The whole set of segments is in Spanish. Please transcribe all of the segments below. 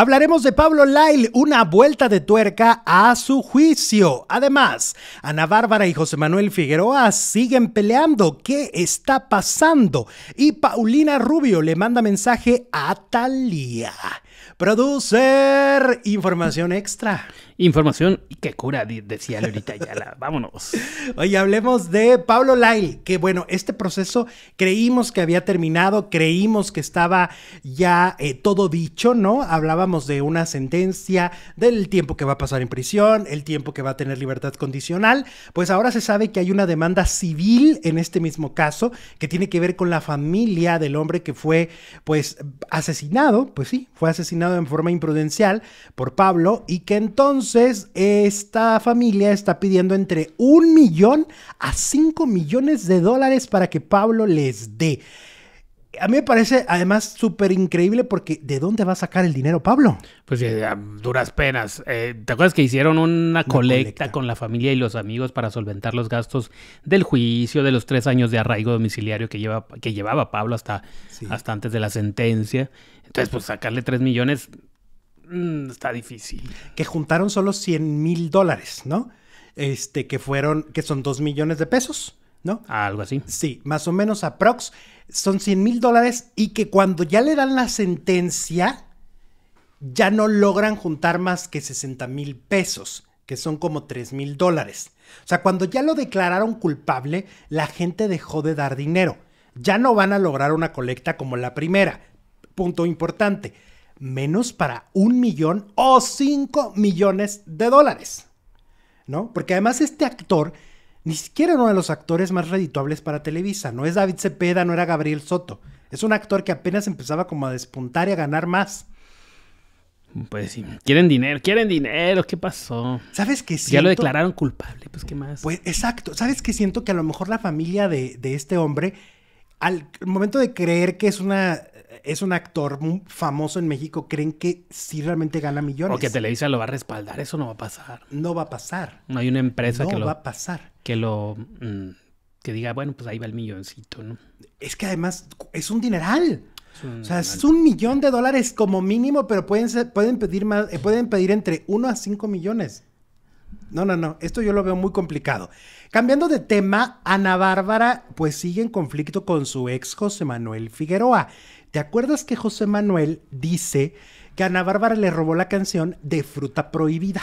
Hablaremos de Pablo Lyle, una vuelta de tuerca a su juicio. Además, Ana Bárbara y José Manuel Figueroa siguen peleando. ¿Qué está pasando? Y Paulina Rubio le manda mensaje a Talía. Producer, información extra. Información y qué cura, decía Lolita Ayala. Vámonos. Oye, hablemos de Pablo Lail, que bueno, este proceso creímos que había terminado, creímos que estaba ya eh, todo dicho, ¿no? Hablábamos de una sentencia, del tiempo que va a pasar en prisión, el tiempo que va a tener libertad condicional. Pues ahora se sabe que hay una demanda civil en este mismo caso que tiene que ver con la familia del hombre que fue, pues, asesinado, pues sí, fue asesinado en forma imprudencial por Pablo y que entonces entonces, esta familia está pidiendo entre un millón a cinco millones de dólares para que Pablo les dé. A mí me parece además súper increíble porque ¿de dónde va a sacar el dinero Pablo? Pues eh, duras penas. Eh, ¿Te acuerdas que hicieron una, colecta, con la familia y los amigos para solventar los gastos del juicio, de los tres años de arraigo domiciliario que, llevaba Pablo hasta, hasta antes de la sentencia? Entonces, pues sacarle tres millones Mm, está difícil. Que juntaron solo 100 mil dólares, ¿no? Este, que fueron, que son 2 millones de pesos, ¿no? Algo así. Sí, más o menos aprox. Son 100 mil dólares y que cuando ya le dan la sentencia, ya no logran juntar más que 60 mil pesos, que son como 3 mil dólares. O sea, cuando ya lo declararon culpable, la gente dejó de dar dinero. Ya no van a lograr una colecta como la primera. Punto importante menos para un millón o cinco millones de dólares. ¿No? Porque además este actor ni siquiera uno de los actores más redituables para Televisa. No es David Cepeda, no era Gabriel Soto. Es un actor que apenas empezaba como a despuntar y a ganar más. Pues sí, quieren dinero, quieren dinero, ¿qué pasó? ¿Sabes que Ya lo declararon culpable, pues qué más. Pues exacto, ¿sabes que siento que a lo mejor la familia de, de este hombre al momento de creer que es una es un actor famoso en México, creen que sí realmente gana millones. O que Televisa lo va a respaldar, eso no va a pasar. No va a pasar. No hay una empresa que lo va a pasar. Que lo mm, diga, bueno, pues ahí va el milloncito, ¿no? Es que además es un dineral. o sea, es un millón de dólares como mínimo, pero pueden ser, pueden pedir más, eh, pueden pedir entre 1 a 5 millones. No, no, no. Esto yo lo veo muy complicado. Cambiando de tema, Ana Bárbara pues sigue en conflicto con su ex José Manuel Figueroa. ¿Te acuerdas que José Manuel dice que Ana Bárbara le robó la canción de Fruta Prohibida?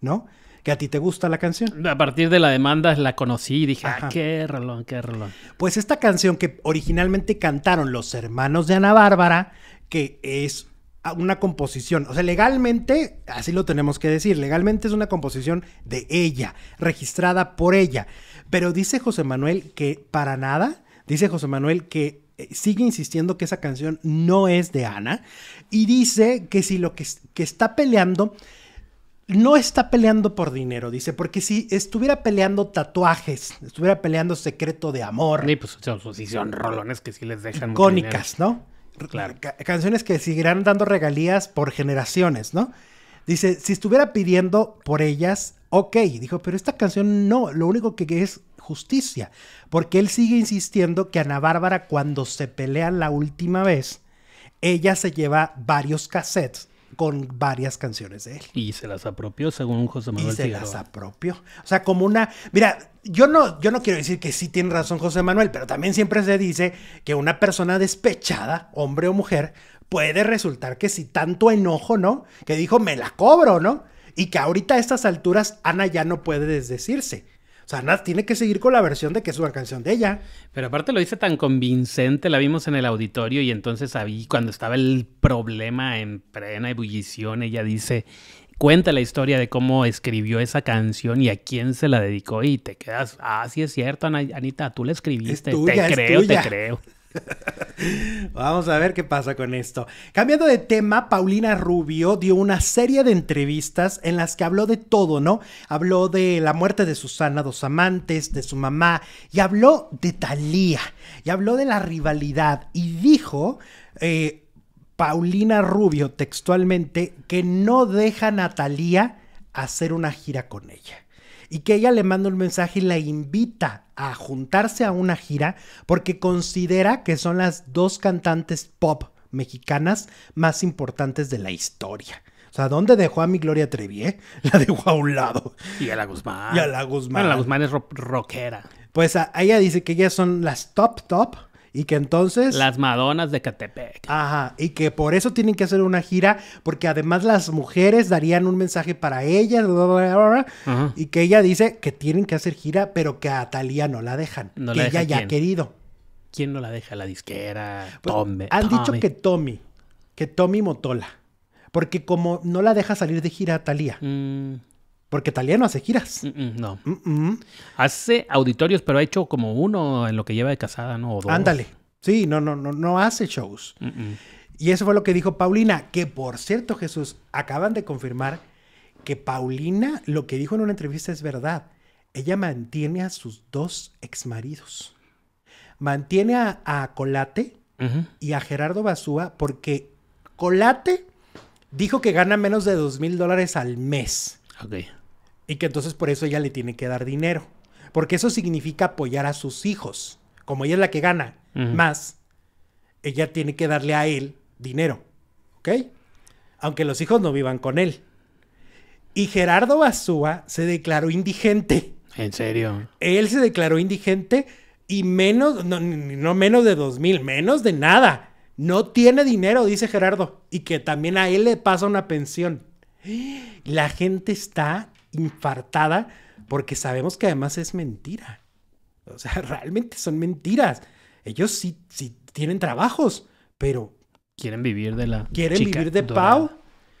¿No? que a ti te gusta la canción. A partir de la demanda la conocí y dije, ah, qué rolón, qué rolón. Pues esta canción que originalmente cantaron los hermanos de Ana Bárbara, que es una composición, o sea, legalmente, así lo tenemos que decir, legalmente es una composición de ella, registrada por ella. Pero dice José Manuel que para nada, dice José Manuel que eh, sigue insistiendo que esa canción no es de Ana y dice que si lo que, está peleando no está peleando por dinero, dice, porque si estuviera peleando tatuajes, estuviera peleando secreto de amor. ni pues son, rolones que sí les dejan. cónicas, ¿no? Claro. canciones que seguirán dando regalías por generaciones, ¿no? Dice, si estuviera pidiendo por ellas, ok. Dijo, pero esta canción no, lo único que es justicia. Porque él sigue insistiendo que Ana Bárbara, cuando se pelean la última vez, ella se lleva varios cassettes con varias canciones de él. Y se las apropió, según José Manuel. Y se las apropió. O sea, como una. Mira, yo no, yo no quiero decir que sí tiene razón José Manuel, pero también siempre se dice que una persona despechada, hombre o mujer, puede resultar que si tanto enojo, ¿no? Que dijo, me la cobro, ¿no? Y que ahorita a estas alturas Ana ya no puede desdecirse sea, tiene que seguir con la versión de que es una canción de ella. Pero aparte lo dice tan convincente, la vimos en el auditorio y entonces ahí cuando estaba el problema en plena ebullición, ella dice, cuenta la historia de cómo escribió esa canción y a quién se la dedicó y te quedas, ah, sí es cierto, Anita, tú la escribiste, te creo, te creo. Vamos a ver qué pasa con esto. Cambiando de tema, Paulina Rubio dio una serie de entrevistas en las que habló de todo, ¿no? Habló de la muerte de Susana Dos Amantes, de su mamá, y habló de Thalía, y habló de la rivalidad, y dijo... Eh, Paulina Rubio textualmente que no deja a Thalía hacer una gira con ella y que ella le manda un mensaje y la invita a juntarse a una gira porque considera que son las dos cantantes pop mexicanas más importantes de la historia. O sea, ¿dónde dejó a mi Gloria Trevi? Eh? La dejó a un lado. Y a la Guzmán. Y a la Guzmán. Bueno, la Guzmán es rockera. Pues ella dice que ellas son las top top y que entonces... Las Madonas de Catepec. Ajá, y que por eso tienen que hacer una gira, porque además las mujeres darían un mensaje para ellas, y que ella dice que tienen que hacer gira, pero que a Talía no la dejan, que ella ya ha querido. ¿Quién no la deja? La disquera, pues, Han dicho que Tommy, que Tommy Motola, porque como no la deja salir de gira a Talía. Mm. Porque Talía no hace giras. Mm, mm, no. Mm, hace auditorios, pero ha hecho como uno en lo que lleva de casada, ¿no? Ándale. Sí, no, no, no, no hace shows. Y eso fue lo que dijo Paulina, que por cierto, Jesús, acaban de confirmar que Paulina lo que dijo en una entrevista es verdad. Ella mantiene a sus dos exmaridos. Mantiene a, Colate y a Gerardo Basúa porque Colate dijo que gana menos de dos mil dólares al mes. Okay. Y que entonces por eso ella le tiene que dar dinero. Porque eso significa apoyar a sus hijos. Como ella es la que gana más, ella tiene que darle a él dinero. ¿Ok? Aunque los hijos no vivan con él. Y Gerardo Basúa se declaró indigente. ¿En serio? Él se declaró indigente y menos, no, no menos de dos mil, menos de nada. No tiene dinero, dice Gerardo, y que también a él le pasa una pensión. La gente está infartada porque sabemos que además es mentira. O sea, realmente son mentiras. Ellos sí, sí tienen trabajos, pero... Quieren vivir de la... Quieren vivir de Pau.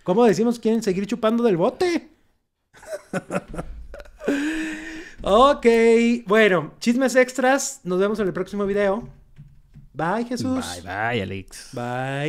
¿Cómo decimos? Quieren seguir chupando del bote. ok, bueno, chismes extras. Nos vemos en el próximo video. Bye, Jesús. Bye, bye, Alex. Bye.